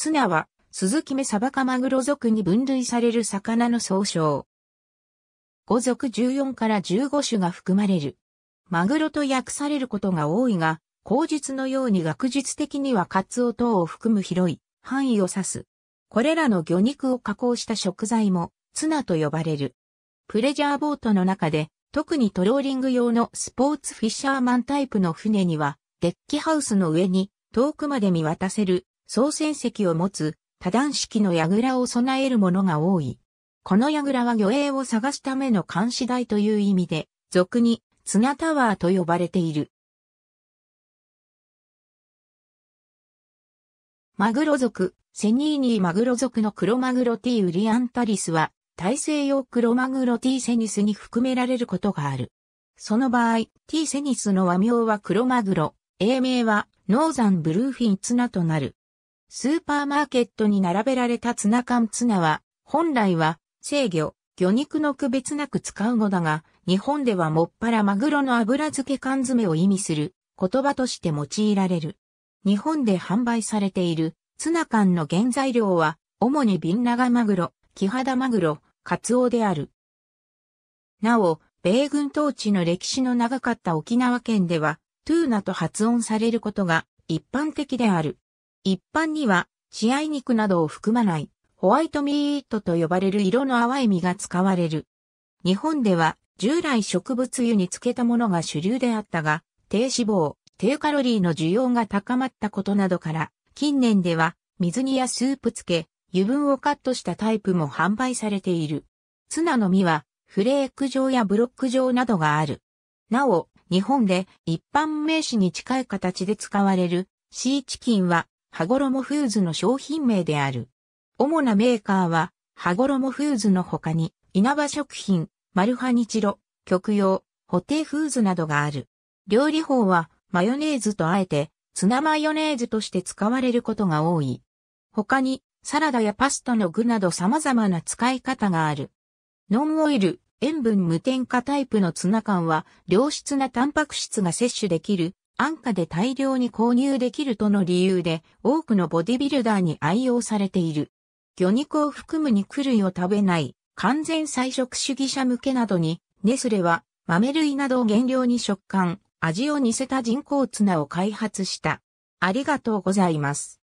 ツナは、スズキ目サバカマグロ属に分類される魚の総称。5属14から15種が含まれる。マグロと訳されることが多いが、口述のように学術的にはカツオ等を含む広い範囲を指す。これらの魚肉を加工した食材もツナと呼ばれる。プレジャーボートの中で、特にトローリング用のスポーツフィッシャーマンタイプの船には、デッキハウスの上に遠くまで見渡せる総戦績を持つ多段式の櫓を備えるものが多い。この櫓は魚影を探すための監視台という意味で、俗に綱タワーと呼ばれている。マグロ族、セニーニーマグロ族のクロマグロティウリアンタリスは、大西洋クロマグロティセニスに含められることがある。その場合、ティセニスの和名はクロマグロ、英名はノーザンブルーフィンツナとなる。スーパーマーケットに並べられたツナ缶ツナは、本来は制御、魚肉の区別なく使うのだが、日本ではもっぱらマグロの油漬け缶詰を意味する言葉として用いられる。日本で販売されているツナ缶の原材料は、主にビンナガマグロ、キハダマグロ、カツオである。なお、米軍統治の歴史の長かった沖縄県では、トゥーナと発音されることが一般的である。一般には、血合い肉などを含まない、ホワイトミートと呼ばれる色の淡い実が使われる。日本では、従来植物油に漬けたものが主流であったが、低脂肪、低カロリーの需要が高まったことなどから、近年では、水煮やスープ漬け、油分をカットしたタイプも販売されている。ツナの実は、フレーク状やブロック状などがある。なお、日本で一般名詞に近い形で使われるシーチキンは羽衣フーズの商品名である。主なメーカーは、羽衣フーズの他に、稲葉食品、マルハニチロ、極洋、ホテイフーズなどがある。料理法は、マヨネーズとあえて、ツナマヨネーズとして使われることが多い。他に、サラダやパスタの具など様々な使い方がある。ノンオイル、塩分無添加タイプのツナ缶は良質なタンパク質が摂取できる安価で大量に購入できるとの理由で多くのボディビルダーに愛用されている。魚肉を含む肉類を食べない完全菜食主義者向けなどにネスレは豆類などを原料に食感、味を似せた人工ツナを開発した。ありがとうございます。